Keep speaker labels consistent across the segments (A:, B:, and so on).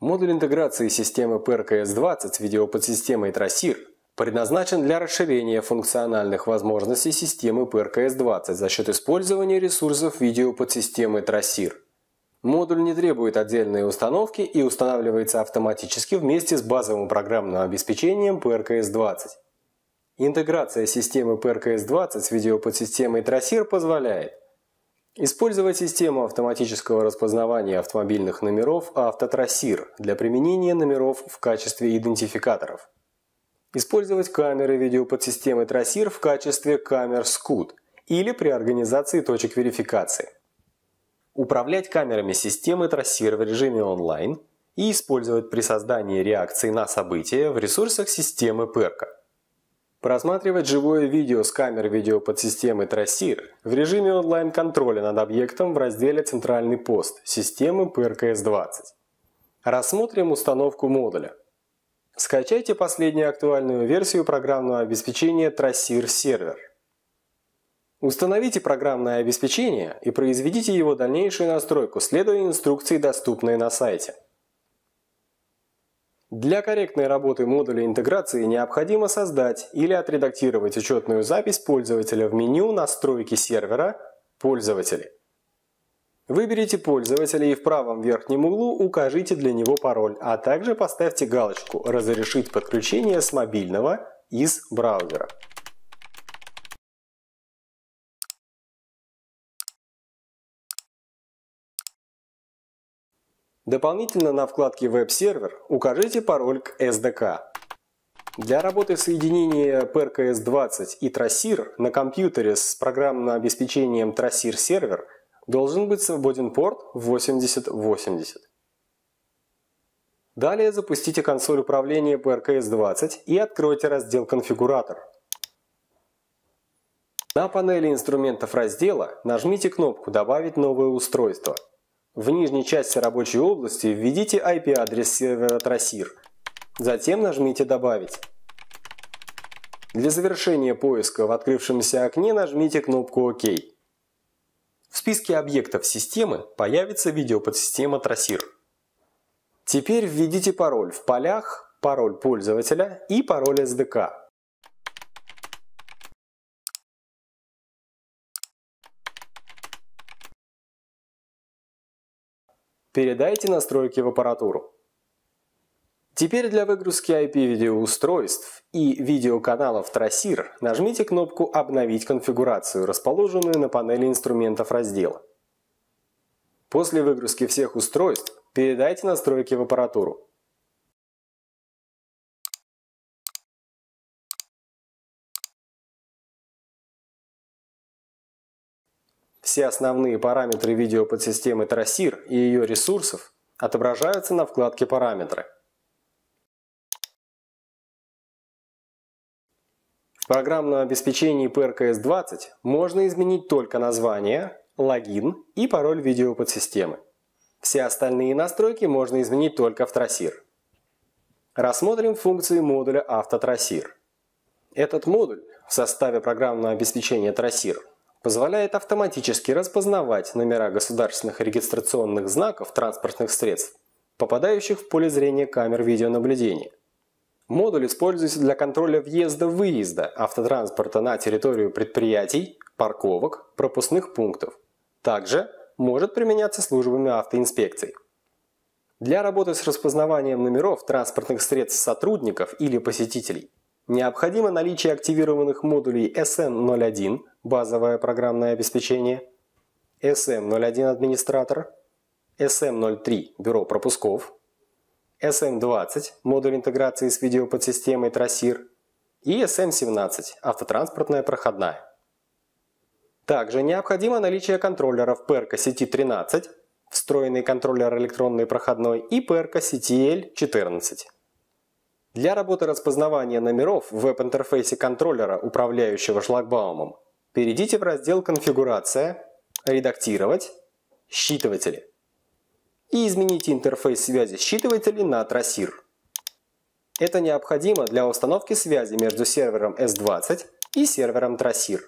A: Модуль интеграции системы PRKS-20
B: с видеоподсистемой Trasir предназначен для расширения функциональных возможностей системы PRKS-20 за счет использования ресурсов видеоподсистемы Trasir. Модуль не требует отдельной установки и устанавливается автоматически вместе с базовым программным обеспечением PRKS-20. Интеграция системы PRKS-20 с видеоподсистемой Trasir позволяет Использовать систему автоматического распознавания автомобильных номеров «Автотрассир» для применения номеров в качестве идентификаторов. Использовать камеры видеоподсистемы «Трассир» в качестве камер «Скут» или при организации точек верификации. Управлять камерами системы «Трассир» в режиме онлайн и использовать при создании реакции на события в ресурсах системы «Перка». Просматривать живое видео с камер видеоподсистемы Трасир в режиме онлайн-контроля над объектом в разделе «Центральный пост» системы prks 20 Рассмотрим установку модуля. Скачайте последнюю актуальную версию программного обеспечения Трасир Server. Установите программное обеспечение и произведите его дальнейшую настройку, следуя инструкции, доступной на сайте. Для корректной работы модуля интеграции необходимо создать или отредактировать учетную запись пользователя в меню «Настройки сервера. Пользователи». Выберите пользователя и в правом верхнем углу укажите для него пароль, а также поставьте галочку «Разрешить
A: подключение с мобильного из браузера». Дополнительно на вкладке «Веб-сервер» укажите пароль к SDK.
B: Для работы соединения PRKS-20 и Trasir на компьютере с программным обеспечением Trasir Server должен быть свободен порт 8080. Далее запустите консоль управления PRKS-20 и откройте раздел «Конфигуратор». На панели инструментов раздела нажмите кнопку «Добавить новое устройство» В нижней части рабочей области введите IP-адрес сервера Трасир. Затем нажмите «Добавить». Для завершения поиска в открывшемся окне нажмите кнопку «Ок». В списке объектов системы появится видеоподсистема Трасир. Теперь введите пароль в полях, пароль
A: пользователя и пароль SDK. Передайте настройки в аппаратуру. Теперь для выгрузки
B: IP-видеоустройств и видеоканалов Трасир нажмите кнопку «Обновить конфигурацию», расположенную на панели инструментов раздела. После выгрузки
A: всех устройств передайте настройки в аппаратуру. Все основные параметры видеоподсистемы Трасир
B: и ее ресурсов отображаются на вкладке «Параметры». В программном обеспечении PRKS20 можно изменить только название, логин и пароль видеоподсистемы. Все остальные настройки можно изменить только в Трасир. Рассмотрим функции модуля «Автотрасир». Этот модуль в составе программного обеспечения Трасир позволяет автоматически распознавать номера государственных регистрационных знаков транспортных средств, попадающих в поле зрения камер видеонаблюдения. Модуль используется для контроля въезда-выезда автотранспорта на территорию предприятий, парковок, пропускных пунктов. Также может применяться службами автоинспекций. Для работы с распознаванием номеров транспортных средств сотрудников или посетителей Необходимо наличие активированных модулей SN01 – базовое программное обеспечение, SM01 – администратор, SM03 – бюро пропусков, SM20 – модуль интеграции с видеоподсистемой Трасир и SM17 – автотранспортная проходная. Также необходимо наличие контроллеров ПРК сети 13, встроенный контроллер электронной проходной и ПРК CTL 14. Для работы распознавания номеров в веб-интерфейсе контроллера, управляющего шлагбаумом, перейдите в раздел «Конфигурация», «Редактировать», «Считыватели» и измените интерфейс связи считывателей на «Трасир». Это необходимо для установки связи между сервером S20 и сервером Трасир.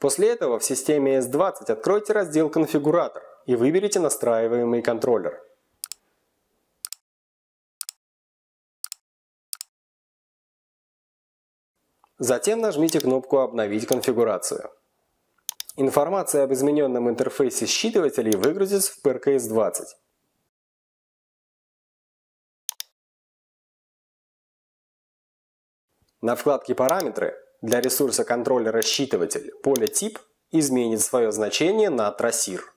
B: После этого в системе S20 откройте раздел «Конфигуратор» и выберите
A: настраиваемый контроллер. Затем нажмите кнопку «Обновить
B: конфигурацию». Информация об измененном интерфейсе считывателей выгрузится
A: в PRKS20. На вкладке «Параметры» для ресурса контроллера
B: «Считыватель» поле «Тип» изменит свое значение на «Трассир».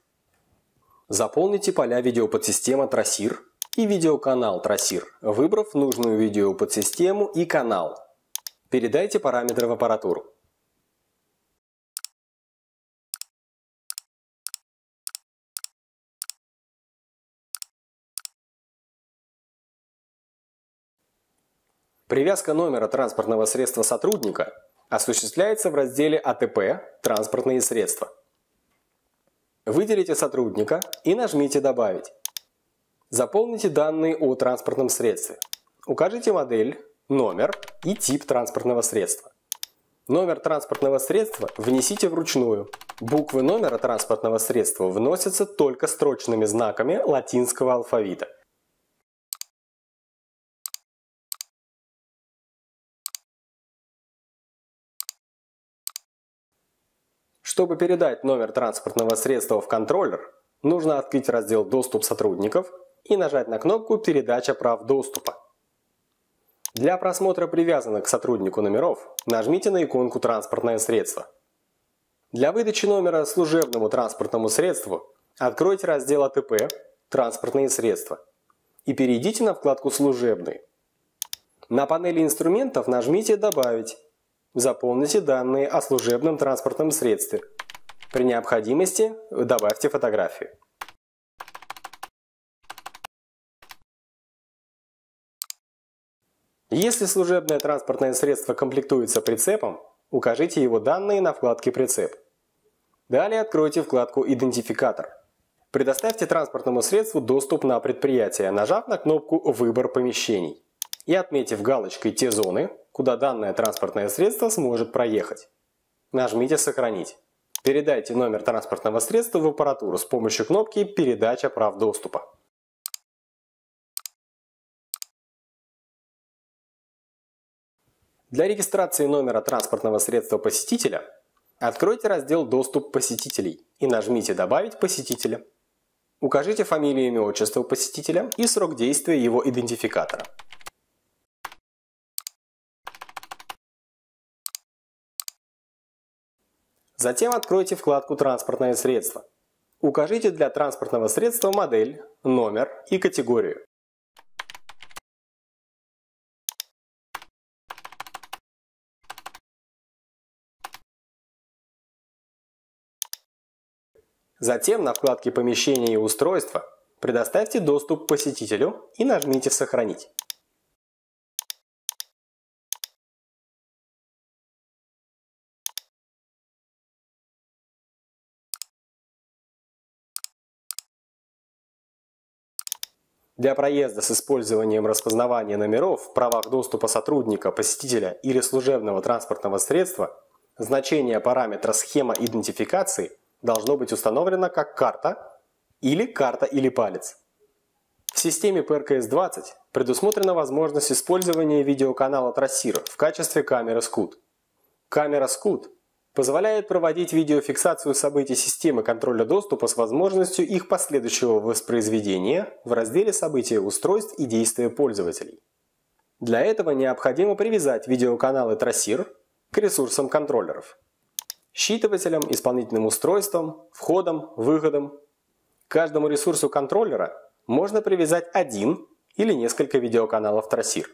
B: Заполните поля видеоподсистема «Трассир» и видеоканал «Трассир», выбрав нужную видеоподсистему и канал – Передайте параметры в аппаратуру.
A: Привязка номера транспортного средства сотрудника осуществляется в
B: разделе АТП «Транспортные средства». Выделите сотрудника и нажмите «Добавить». Заполните данные о транспортном средстве. Укажите модель, номер и тип транспортного средства. Номер транспортного средства внесите вручную. Буквы номера транспортного средства вносятся только
A: строчными знаками латинского алфавита. Чтобы передать номер транспортного средства в контроллер, нужно
B: открыть раздел «Доступ сотрудников» и нажать на кнопку «Передача прав доступа». Для просмотра привязанных к сотруднику номеров нажмите на иконку «Транспортное средство». Для выдачи номера служебному транспортному средству откройте раздел АТП «Транспортные средства» и перейдите на вкладку «Служебный». На панели инструментов нажмите «Добавить». Заполните данные о служебном транспортном средстве. При необходимости добавьте фотографию. Если служебное транспортное средство комплектуется прицепом, укажите его данные на вкладке «Прицеп». Далее откройте вкладку «Идентификатор». Предоставьте транспортному средству доступ на предприятие, нажав на кнопку «Выбор помещений» и отметив галочкой те зоны, куда данное транспортное средство сможет проехать. Нажмите «Сохранить». Передайте номер транспортного средства в аппаратуру с помощью кнопки
A: «Передача прав доступа». Для регистрации номера транспортного средства посетителя
B: откройте раздел «Доступ посетителей» и нажмите «Добавить посетителя». Укажите фамилию, имя, отчество посетителя и срок действия его идентификатора.
A: Затем откройте вкладку «Транспортное средство». Укажите для транспортного средства модель, номер и категорию. Затем на вкладке «Помещение и устройство» предоставьте доступ посетителю и нажмите «Сохранить». Для проезда с использованием распознавания номеров
B: в правах доступа сотрудника, посетителя или служебного транспортного средства значение параметра «Схема идентификации» должно быть установлено как карта или карта или палец. В системе PRKS-20 предусмотрена возможность использования видеоканала трассира в качестве камеры SCUD. Камера SCUD позволяет проводить видеофиксацию событий системы контроля доступа с возможностью их последующего воспроизведения в разделе «События устройств и действия пользователей». Для этого необходимо привязать видеоканалы трассир к ресурсам контроллеров считывателем, исполнительным устройством, входом, выходом. К каждому ресурсу контроллера можно привязать один или несколько видеоканалов Трасир.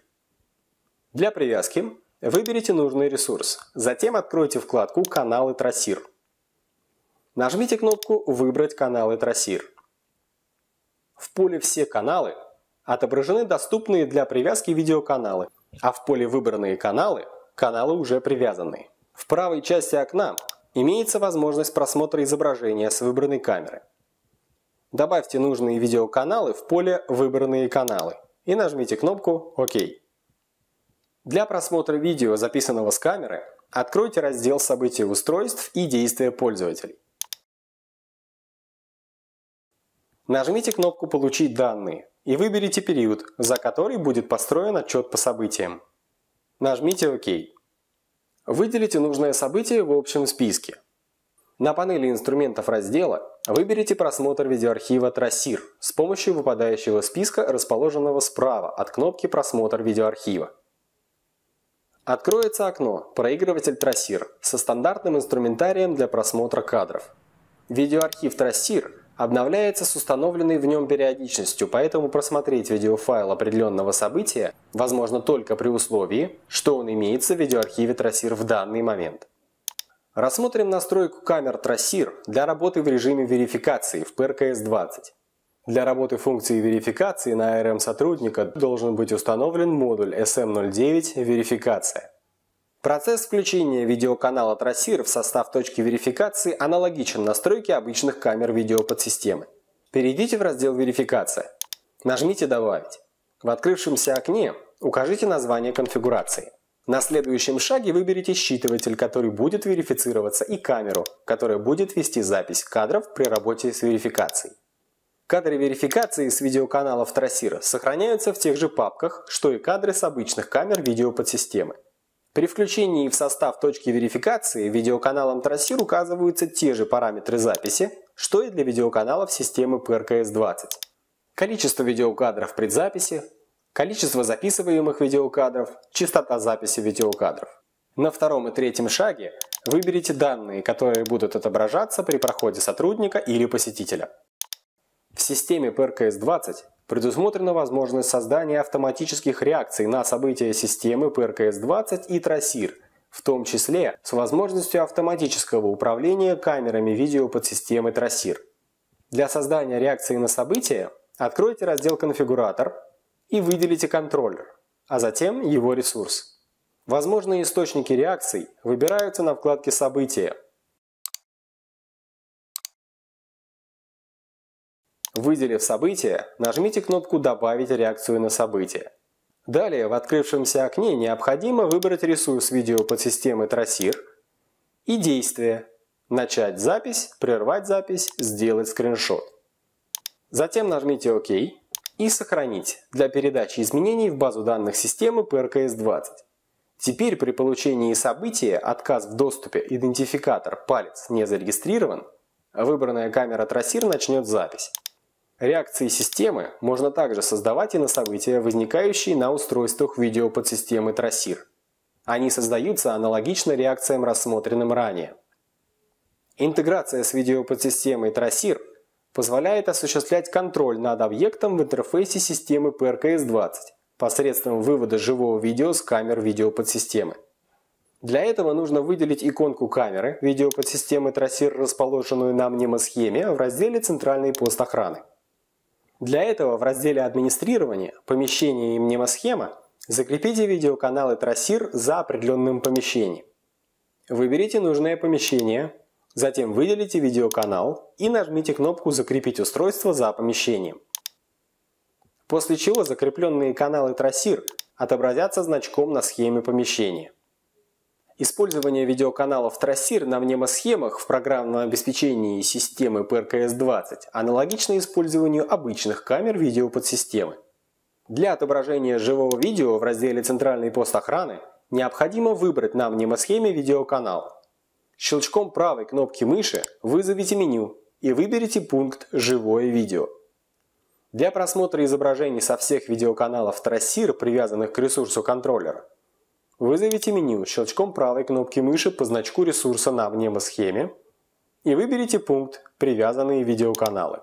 B: Для привязки выберите нужный ресурс, затем откройте вкладку «Каналы Трасир». Нажмите кнопку «Выбрать каналы Трасир». В поле «Все каналы» отображены доступные для привязки видеоканалы, а в поле «Выбранные каналы» каналы уже привязаны. В правой части окна имеется возможность просмотра изображения с выбранной камеры. Добавьте нужные видеоканалы в поле «Выбранные каналы» и нажмите кнопку «Ок». Для просмотра видео, записанного с камеры, откройте раздел «События устройств» и «Действия пользователей». Нажмите кнопку «Получить данные» и выберите период, за который будет построен отчет по событиям. Нажмите «Ок». Выделите нужное событие в общем списке. На панели инструментов раздела выберите просмотр видеоархива «Трассир» с помощью выпадающего списка, расположенного справа от кнопки «Просмотр видеоархива». Откроется окно «Проигрыватель Трассир» со стандартным инструментарием для просмотра кадров. Видеоархив «Трассир» обновляется с установленной в нем периодичностью, поэтому просмотреть видеофайл определенного события возможно только при условии, что он имеется в видеоархиве Тросир в данный момент. Рассмотрим настройку камер Тросир для работы в режиме верификации в PRKS-20. Для работы функции верификации на ARM сотрудника должен быть установлен модуль SM09 «Верификация». Процесс включения видеоканала трассир в состав точки верификации аналогичен настройке обычных камер видеоподсистемы. Перейдите в раздел «Верификация». Нажмите «Добавить». В открывшемся окне укажите название конфигурации. На следующем шаге выберите считыватель, который будет верифицироваться, и камеру, которая будет вести запись кадров при работе с верификацией. Кадры верификации с видеоканалов Трассира сохраняются в тех же папках, что и кадры с обычных камер видеоподсистемы. При включении в состав точки верификации видеоканалом трассир указываются те же параметры записи, что и для видеоканалов системы PRKS-20. Количество видеокадров предзаписи, количество записываемых видеокадров, частота записи видеокадров. На втором и третьем шаге выберите данные, которые будут отображаться при проходе сотрудника или посетителя. В системе PRKS-20 Предусмотрена возможность создания автоматических реакций на события системы ПРКС-20 и Тросир, в том числе с возможностью автоматического управления камерами видео подсистемы Тросир. Для создания реакции на события откройте раздел «Конфигуратор» и выделите контроллер, а
A: затем его ресурс. Возможные источники реакций выбираются на вкладке «События»,
B: Выделив событие, нажмите кнопку «Добавить реакцию на событие». Далее в открывшемся окне необходимо выбрать ресурс видео подсистемы Трасир и действие «Начать запись», «Прервать запись», «Сделать скриншот». Затем нажмите «Ок» и «Сохранить» для передачи изменений в базу данных системы PRKS-20. Теперь при получении события отказ в доступе идентификатор «Палец» не зарегистрирован, выбранная камера «Трасир» начнет запись. Реакции системы можно также создавать и на события, возникающие на устройствах видеоподсистемы Трасир. Они создаются аналогично реакциям, рассмотренным ранее. Интеграция с видеоподсистемой Трасир позволяет осуществлять контроль над объектом в интерфейсе системы PRKS-20 посредством вывода живого видео с камер видеоподсистемы. Для этого нужно выделить иконку камеры видеоподсистемы Трасир, расположенную на мнемосхеме в разделе «Центральный пост охраны». Для этого в разделе «Администрирование. Помещение и мнемосхема» закрепите видеоканалы трассир за определенным помещением. Выберите нужное помещение, затем выделите видеоканал и нажмите кнопку «Закрепить устройство за помещением». После чего закрепленные каналы трассир отобразятся значком на схеме помещения. Использование видеоканалов трассир на мнемосхемах в программном обеспечении системы PRKS-20 аналогично использованию обычных камер видеоподсистемы. Для отображения живого видео в разделе «Центральный пост охраны» необходимо выбрать на мнемосхеме видеоканал. Щелчком правой кнопки мыши вызовите меню и выберите пункт «Живое видео». Для просмотра изображений со всех видеоканалов трассир, привязанных к ресурсу контроллера, Вызовите меню щелчком правой кнопки мыши по значку ресурса на
A: мнемосхеме и выберите пункт «Привязанные видеоканалы».